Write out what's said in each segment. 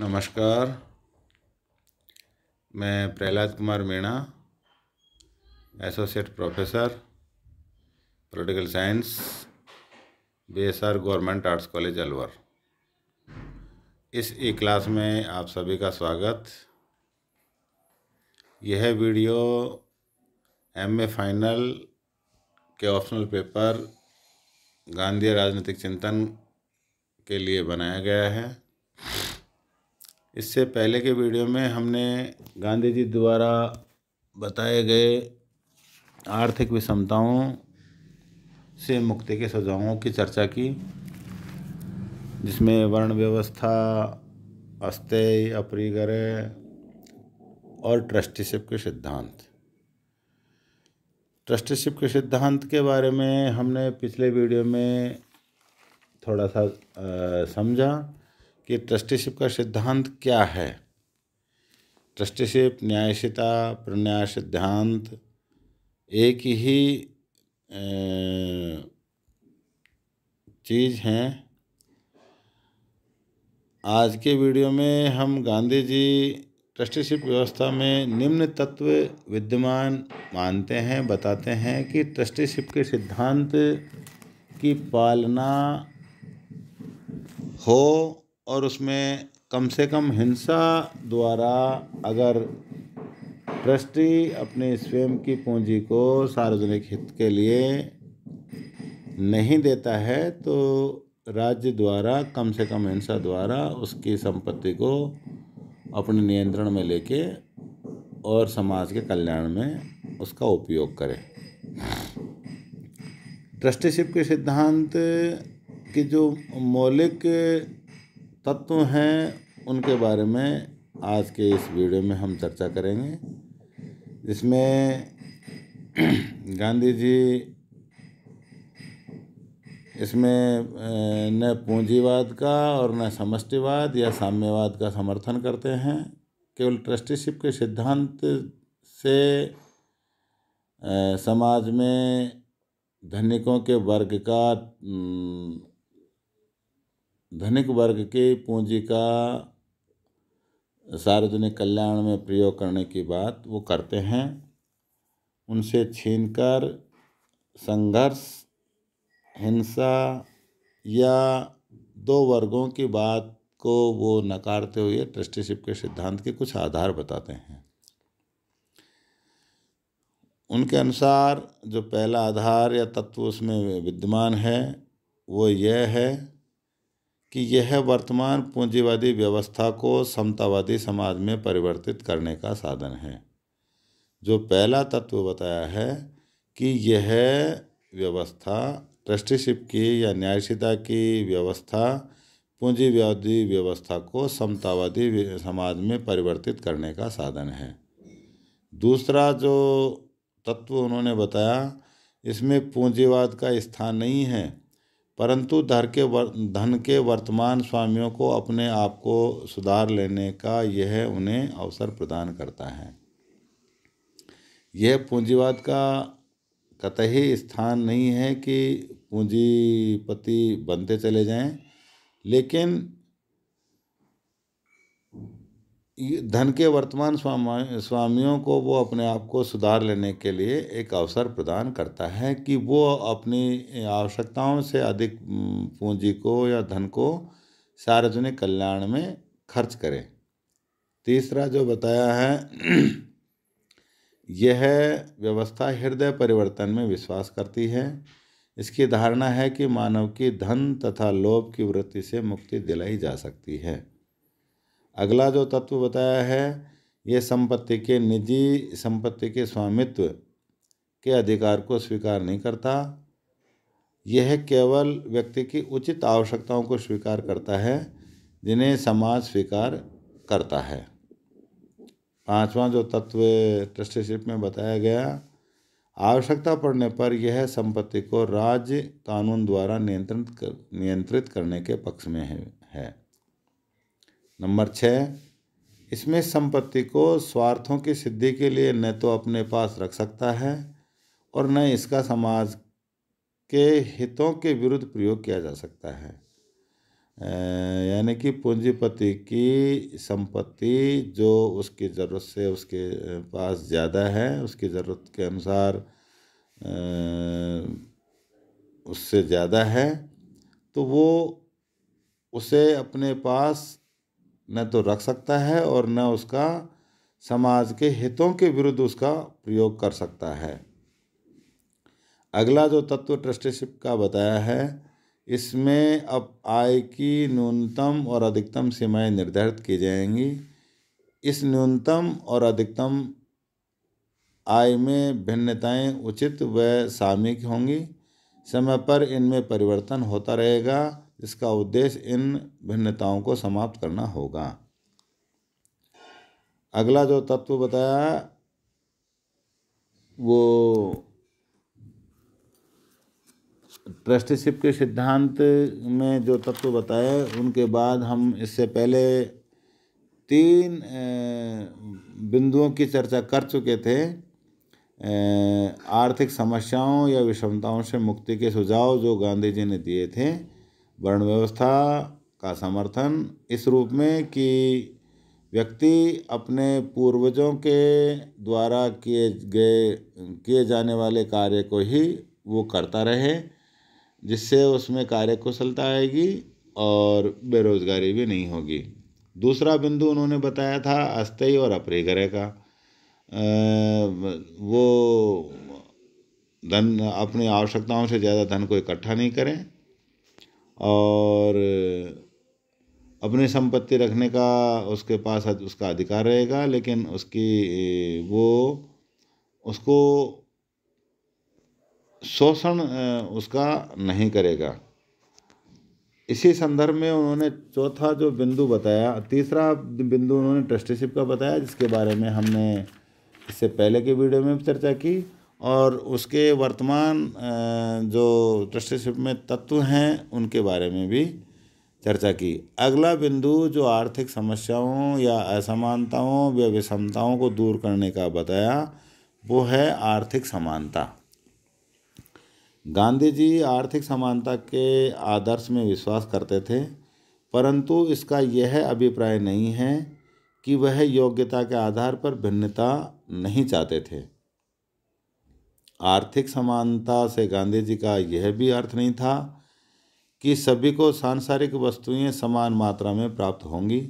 नमस्कार मैं Prahlad Kumar Meena associate professor political science BSR government arts college Alwar इस ई क्लास में आप सभी का स्वागत यह वीडियो एम ए फाइनल के ऑप्शनल पेपर गांधी राजनीतिक चिंतन के लिए बनाया गया है इससे पहले के वीडियो में हमने गांधी जी द्वारा बताए गए आर्थिक विषमताओं से मुक्ति के सुझावों की चर्चा की जिसमें वर्ण व्यवस्था अस्तेय अपरिग्रह और ट्रस्टीशिप के सिद्धांत ट्रस्टीशिप के सिद्धांत के बारे में हमने पिछले वीडियो में थोड़ा सा समझा कि ट्रस्टीशिप का सिद्धांत क्या है ट्रस्टीशिप न्यायशिता प्रन्याय सिद्धांत एक ही चीज़ हैं आज के वीडियो में हम गांधी जी ट्रस्टीशिप व्यवस्था में निम्न तत्व विद्यमान मानते हैं बताते हैं कि ट्रस्टीशिप के सिद्धांत की पालना हो और उसमें कम से कम हिंसा द्वारा अगर ट्रस्टी अपने स्वयं की पूंजी को सार्वजनिक हित के लिए नहीं देता है तो राज्य द्वारा कम से कम हिंसा द्वारा उसकी संपत्ति को अपने नियंत्रण में लेके और समाज के कल्याण में उसका उपयोग करें ट्रस्टीशिप के सिद्धांत की जो मौलिक तत्व हैं उनके बारे में आज के इस वीडियो में हम चर्चा करेंगे जिसमें गांधी जी इसमें न पूंजीवाद का और न समष्टिवाद या साम्यवाद का समर्थन करते हैं केवल ट्रस्टीशिप के सिद्धांत से समाज में धनिकों के वर्ग का धनिक वर्ग के पूंजी का सार्वजनिक कल्याण में प्रयोग करने की बात वो करते हैं उनसे छीनकर संघर्ष हिंसा या दो वर्गों की बात को वो नकारते हुए ट्रस्टीशिप के सिद्धांत के कुछ आधार बताते हैं उनके अनुसार जो पहला आधार या तत्व उसमें विद्यमान है वो यह है कि यह वर्तमान पूंजीवादी व्यवस्था को समतावादी समाज में परिवर्तित करने का साधन है जो पहला तत्व बताया है कि यह व्यवस्था ट्रस्टीशिप की या न्यायशिता की व्यवस्था पूंजीवादी व्यवस्था को समतावादी समाज में परिवर्तित करने का साधन है दूसरा जो तत्व उन्होंने बताया इसमें पूंजीवाद का स्थान नहीं है परंतु धर के धन के वर्तमान स्वामियों को अपने आप को सुधार लेने का यह उन्हें अवसर प्रदान करता है यह पूंजीवाद का कतही स्थान नहीं है कि पूंजीपति बनते चले जाएं लेकिन धन के वर्तमान स्वामी स्वामियों को वो अपने आप को सुधार लेने के लिए एक अवसर प्रदान करता है कि वो अपनी आवश्यकताओं से अधिक पूंजी को या धन को सार्वजनिक कल्याण में खर्च करें तीसरा जो बताया है यह व्यवस्था हृदय परिवर्तन में विश्वास करती है इसकी धारणा है कि मानव की धन तथा लोभ की वृत्ति से मुक्ति दिलाई जा सकती है अगला जो तत्व बताया है ये संपत्ति के निजी संपत्ति के स्वामित्व के अधिकार को स्वीकार नहीं करता यह केवल व्यक्ति की उचित आवश्यकताओं को स्वीकार करता है जिन्हें समाज स्वीकार करता है पांचवा जो तत्व ट्रस्टीशिप में बताया गया आवश्यकता पड़ने पर यह संपत्ति को राज्य कानून द्वारा नियंत्रण कर, नियंत्रित करने के पक्ष में है, है। नंबर छः इसमें संपत्ति को स्वार्थों की सिद्धि के लिए न तो अपने पास रख सकता है और न इसका समाज के हितों के विरुद्ध प्रयोग किया जा सकता है यानी कि पूंजीपति की संपत्ति जो उसकी ज़रूरत से उसके पास ज़्यादा है उसकी ज़रूरत के अनुसार उससे ज़्यादा है तो वो उसे अपने पास न तो रख सकता है और न उसका समाज के हितों के विरुद्ध उसका प्रयोग कर सकता है अगला जो तत्व ट्रस्टीशिप का बताया है इसमें अब आय की न्यूनतम और अधिकतम सीमाएं निर्धारित की जाएंगी इस न्यूनतम और अधिकतम आय में भिन्नताएं उचित व सामयिक होंगी समय पर इनमें परिवर्तन होता रहेगा इसका उद्देश्य इन भिन्नताओं को समाप्त करना होगा अगला जो तत्व बताया वो ट्रस्टीशिप के सिद्धांत में जो तत्व बताए उनके बाद हम इससे पहले तीन बिंदुओं की चर्चा कर चुके थे आर्थिक समस्याओं या विषमताओं से मुक्ति के सुझाव जो गांधी जी ने दिए थे वर्ण व्यवस्था का समर्थन इस रूप में कि व्यक्ति अपने पूर्वजों के द्वारा किए गए किए जाने वाले कार्य को ही वो करता रहे जिससे उसमें कार्य कुशलता आएगी और बेरोजगारी भी नहीं होगी दूसरा बिंदु उन्होंने बताया था अस्थयी और अपरिग्रह का वो धन अपनी आवश्यकताओं से ज़्यादा धन को इकट्ठा नहीं करें और अपनी संपत्ति रखने का उसके पास उसका अधिकार रहेगा लेकिन उसकी वो उसको शोषण उसका नहीं करेगा इसी संदर्भ में उन्होंने चौथा जो बिंदु बताया तीसरा बिंदु उन्होंने ट्रस्टीशिप का बताया जिसके बारे में हमने इससे पहले के वीडियो में चर्चा की और उसके वर्तमान जो ट्रस्टीशिप में तत्व हैं उनके बारे में भी चर्चा की अगला बिंदु जो आर्थिक समस्याओं या असमानताओं या विषमताओं को दूर करने का बताया वो है आर्थिक समानता गांधी जी आर्थिक समानता के आदर्श में विश्वास करते थे परंतु इसका यह अभिप्राय नहीं है कि वह योग्यता के आधार पर भिन्नता नहीं चाहते थे आर्थिक समानता से गांधी जी का यह भी अर्थ नहीं था कि सभी को सांसारिक वस्तुएं समान मात्रा में प्राप्त होंगी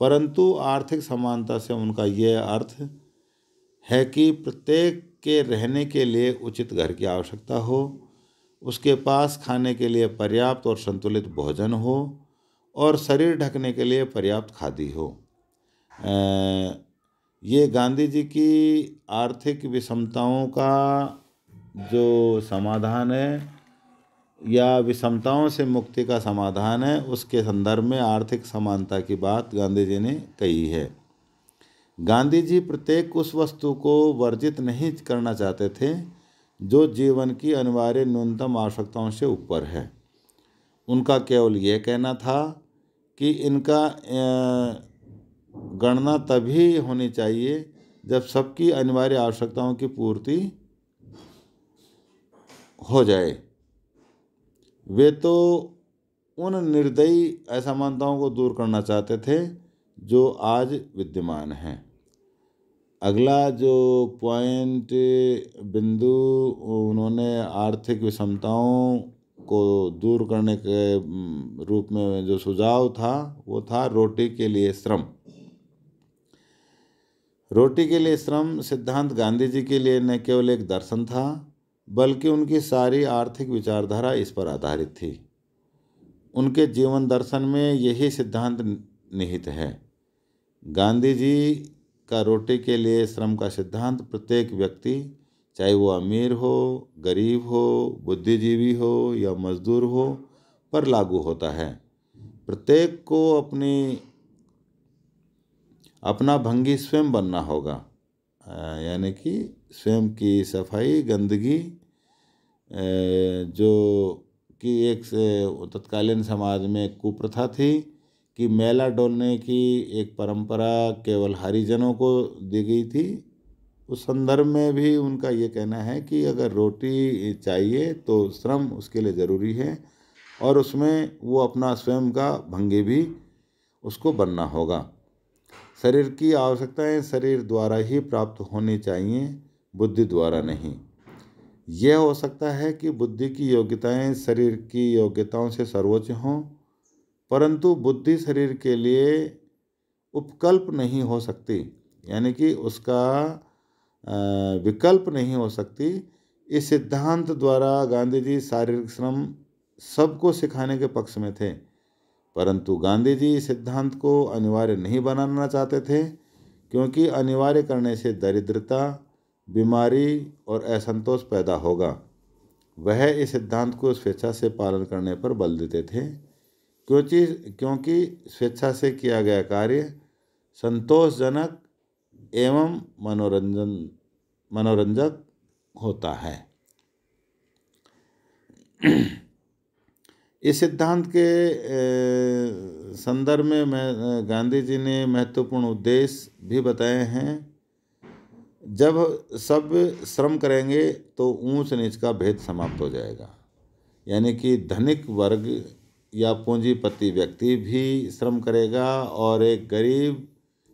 परंतु आर्थिक समानता से उनका यह अर्थ है कि प्रत्येक के रहने के लिए उचित घर की आवश्यकता हो उसके पास खाने के लिए पर्याप्त और संतुलित भोजन हो और शरीर ढकने के लिए पर्याप्त खादी हो ये गांधी जी की आर्थिक विषमताओं का जो समाधान है या विषमताओं से मुक्ति का समाधान है उसके संदर्भ में आर्थिक समानता की बात गांधी जी ने कही है गांधी जी प्रत्येक उस वस्तु को वर्जित नहीं करना चाहते थे जो जीवन की अनिवार्य न्यूनतम आवश्यकताओं से ऊपर है उनका केवल यह कहना था कि इनका गणना तभी होनी चाहिए जब सबकी अनिवार्य आवश्यकताओं की पूर्ति हो जाए वे तो उन निर्दयी असमानताओं को दूर करना चाहते थे जो आज विद्यमान हैं अगला जो पॉइंट बिंदु उन्होंने आर्थिक विषमताओं को दूर करने के रूप में जो सुझाव था वो था रोटी के लिए श्रम रोटी के लिए श्रम सिद्धांत गांधी जी के लिए न केवल एक दर्शन था बल्कि उनकी सारी आर्थिक विचारधारा इस पर आधारित थी उनके जीवन दर्शन में यही सिद्धांत निहित है गांधी जी का रोटी के लिए श्रम का सिद्धांत प्रत्येक व्यक्ति चाहे वो अमीर हो गरीब हो बुद्धिजीवी हो या मजदूर हो पर लागू होता है प्रत्येक को अपनी अपना भंगी स्वयं बनना होगा यानी कि स्वयं की सफाई गंदगी जो कि एक तत्कालीन समाज में कुप्रथा थी कि मेला डोलने की एक परंपरा केवल हरिजनों को दी गई थी उस संदर्भ में भी उनका ये कहना है कि अगर रोटी चाहिए तो श्रम उसके लिए ज़रूरी है और उसमें वो अपना स्वयं का भंगी भी उसको बनना होगा शरीर की आवश्यकताएं शरीर द्वारा ही प्राप्त होनी चाहिए बुद्धि द्वारा नहीं यह हो सकता है कि बुद्धि की योग्यताएं शरीर की योग्यताओं से सर्वोच्च हों परंतु बुद्धि शरीर के लिए उपकल्प नहीं हो सकती यानी कि उसका विकल्प नहीं हो सकती इस सिद्धांत द्वारा गांधी जी शारीरिक श्रम सबको सिखाने के पक्ष में थे परंतु गांधी जी सिद्धांत को अनिवार्य नहीं बनाना चाहते थे क्योंकि अनिवार्य करने से दरिद्रता बीमारी और असंतोष पैदा होगा वह इस सिद्धांत को स्वेच्छा से पालन करने पर बल देते थे क्योंकि क्योंकि स्वेच्छा से किया गया कार्य संतोषजनक एवं मनोरंजन मनोरंजक होता है इस सिद्धांत के संदर्भ में मैं गांधी जी ने महत्वपूर्ण उद्देश्य भी बताए हैं जब सब श्रम करेंगे तो ऊंच नीच का भेद समाप्त हो जाएगा यानी कि धनिक वर्ग या पूंजीपति व्यक्ति भी श्रम करेगा और एक गरीब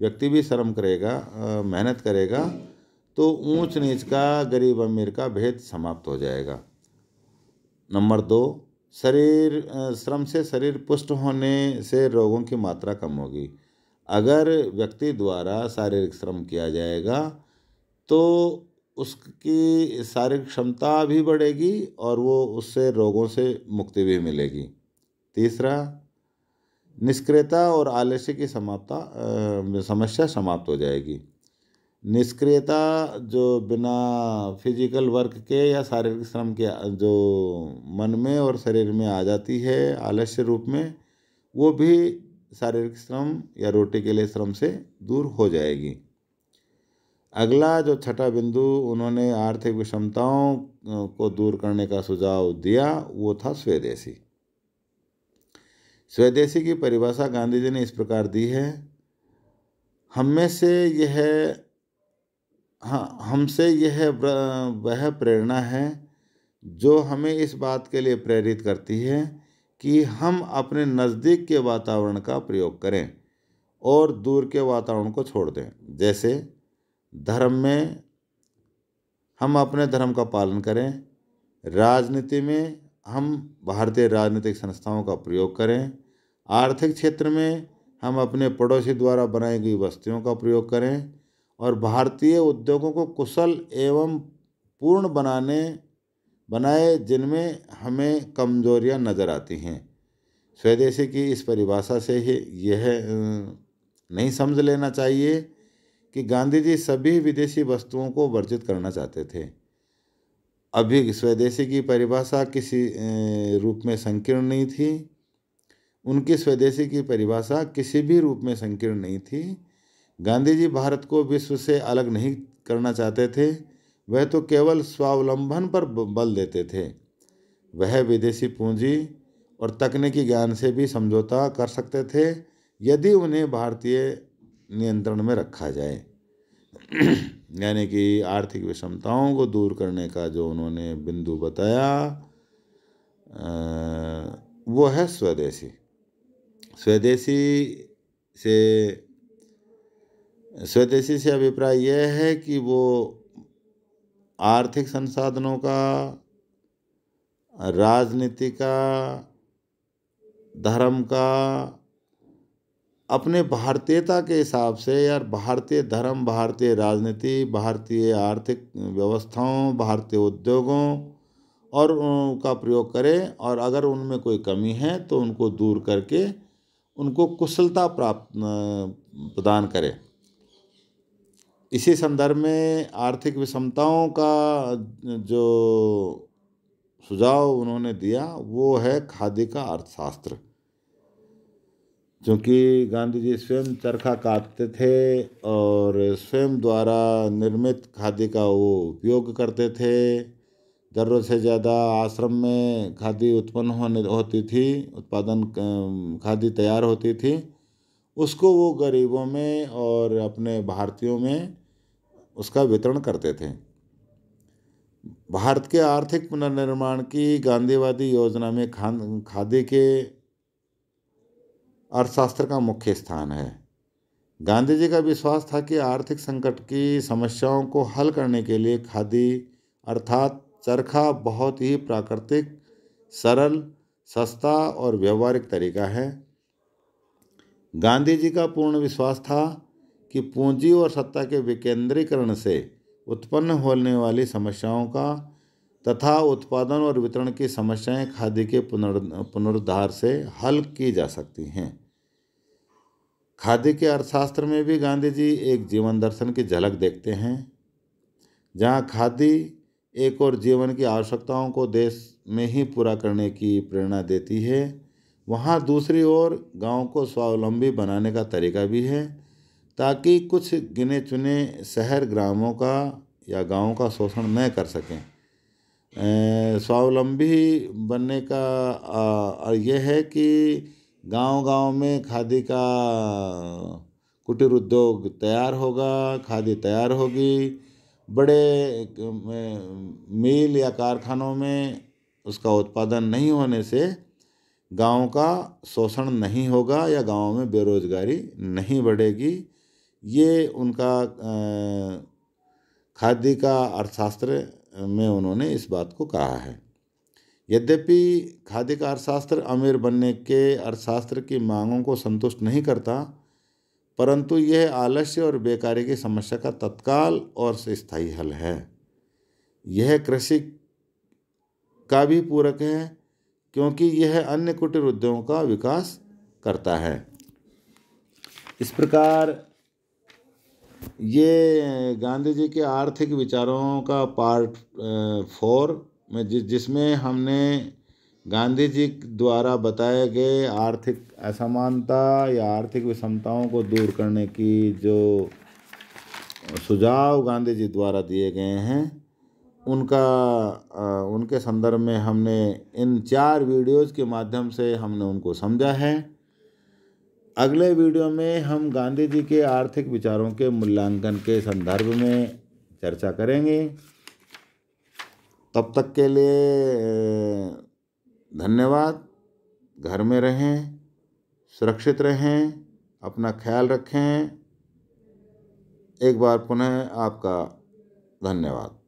व्यक्ति भी श्रम करेगा मेहनत करेगा तो ऊंच नीच का गरीब अमीर का भेद समाप्त हो जाएगा नंबर दो शरीर श्रम से शरीर पुष्ट होने से रोगों की मात्रा कम होगी अगर व्यक्ति द्वारा शारीरिक श्रम किया जाएगा तो उसकी शारीरिक क्षमता भी बढ़ेगी और वो उससे रोगों से मुक्ति भी मिलेगी तीसरा निष्क्रियता और आलस्य की समाप्ता समस्या समाप्त हो जाएगी निष्क्रियता जो बिना फिजिकल वर्क के या शारीरिक श्रम के जो मन में और शरीर में आ जाती है आलस्य रूप में वो भी शारीरिक श्रम या रोटी के लिए श्रम से दूर हो जाएगी अगला जो छठा बिंदु उन्होंने आर्थिक विषमताओं को दूर करने का सुझाव दिया वो था स्वदेशी स्वदेशी की परिभाषा गांधी जी ने इस प्रकार दी है हम में से यह हाँ हमसे यह वह प्रेरणा है जो हमें इस बात के लिए प्रेरित करती है कि हम अपने नज़दीक के वातावरण का प्रयोग करें और दूर के वातावरण को छोड़ दें जैसे धर्म में हम अपने धर्म का पालन करें राजनीति में हम भारतीय राजनीतिक संस्थाओं का प्रयोग करें आर्थिक क्षेत्र में हम अपने पड़ोसी द्वारा बनाई गई वस्तुओं का प्रयोग करें और भारतीय उद्योगों को कुशल एवं पूर्ण बनाने बनाए जिनमें हमें कमजोरियाँ नज़र आती हैं स्वदेशी की इस परिभाषा से ही यह नहीं समझ लेना चाहिए कि गांधी जी सभी विदेशी वस्तुओं को वर्जित करना चाहते थे अभी स्वदेशी की परिभाषा किसी रूप में संकीर्ण नहीं थी उनकी स्वदेशी की परिभाषा किसी भी रूप में संकीर्ण नहीं थी गांधी जी भारत को विश्व से अलग नहीं करना चाहते थे वह तो केवल स्वावलंबन पर बल देते थे वह विदेशी पूंजी और तकनीकी ज्ञान से भी समझौता कर सकते थे यदि उन्हें भारतीय नियंत्रण में रखा जाए यानी कि आर्थिक विषमताओं को दूर करने का जो उन्होंने बिंदु बताया आ, वो है स्वदेशी स्वदेशी से स्वदेशी से अभिप्राय यह है कि वो आर्थिक संसाधनों का राजनीति का धर्म का अपने भारतीयता के हिसाब से यार भारतीय धर्म भारतीय राजनीति भारतीय आर्थिक व्यवस्थाओं भारतीय उद्योगों और उनका प्रयोग करें और अगर उनमें कोई कमी है तो उनको दूर करके उनको कुशलता प्राप्त प्रदान करें इसी संदर्भ में आर्थिक विषमताओं का जो सुझाव उन्होंने दिया वो है खादी का अर्थशास्त्र क्योंकि गांधी जी स्वयं चरखा काटते थे और स्वयं द्वारा निर्मित खादी का वो उपयोग करते थे ज़रूरत से ज़्यादा आश्रम में खादी उत्पन्न होने होती थी उत्पादन खादी तैयार होती थी उसको वो गरीबों में और अपने भारतीयों में उसका वितरण करते थे भारत के आर्थिक पुनर्निर्माण की गांधीवादी योजना में खान खादी के अर्थशास्त्र का मुख्य स्थान है गांधी जी का विश्वास था कि आर्थिक संकट की समस्याओं को हल करने के लिए खादी अर्थात चरखा बहुत ही प्राकृतिक सरल सस्ता और व्यवहारिक तरीका है गांधी जी का पूर्ण विश्वास था कि पूंजी और सत्ता के विकेंद्रीकरण से उत्पन्न होने वाली समस्याओं का तथा उत्पादन और वितरण की समस्याएं खादी के पुनर् पुनरुद्धार से हल की जा सकती हैं खादी के अर्थशास्त्र में भी गांधी जी एक जीवन दर्शन की झलक देखते हैं जहां खादी एक और जीवन की आवश्यकताओं को देश में ही पूरा करने की प्रेरणा देती है वहां दूसरी ओर गांव को स्वावलंबी बनाने का तरीका भी है ताकि कुछ गिने चुने शहर ग्रामों का या गाँव का शोषण न कर सकें स्वावलंबी बनने का और यह है कि गांव गांव में खादी का कुटीर उद्योग तैयार होगा खादी तैयार होगी बड़े मिल या कारखानों में उसका उत्पादन नहीं होने से गांव का शोषण नहीं होगा या गांव में बेरोजगारी नहीं बढ़ेगी ये उनका खाद्य का अर्थशास्त्र में उन्होंने इस बात को कहा है यद्यपि खाद्य का अर्थशास्त्र अमीर बनने के अर्थशास्त्र की मांगों को संतुष्ट नहीं करता परंतु यह आलस्य और बेकारी की समस्या का तत्काल और स्थायी हल है यह कृषि का भी पूरक है क्योंकि यह अन्य कुटीर उद्योगों का विकास करता है इस प्रकार ये गांधी जी के आर्थिक विचारों का पार्ट फोर में जिसमें हमने गांधी जी द्वारा बताए गए आर्थिक असमानता या आर्थिक विषमताओं को दूर करने की जो सुझाव गांधी जी द्वारा दिए गए हैं उनका उनके संदर्भ में हमने इन चार वीडियोज़ के माध्यम से हमने उनको समझा है अगले वीडियो में हम गांधी जी के आर्थिक विचारों के मूल्यांकन के संदर्भ में चर्चा करेंगे तब तक के लिए धन्यवाद घर में रहें सुरक्षित रहें अपना ख्याल रखें एक बार पुनः आपका धन्यवाद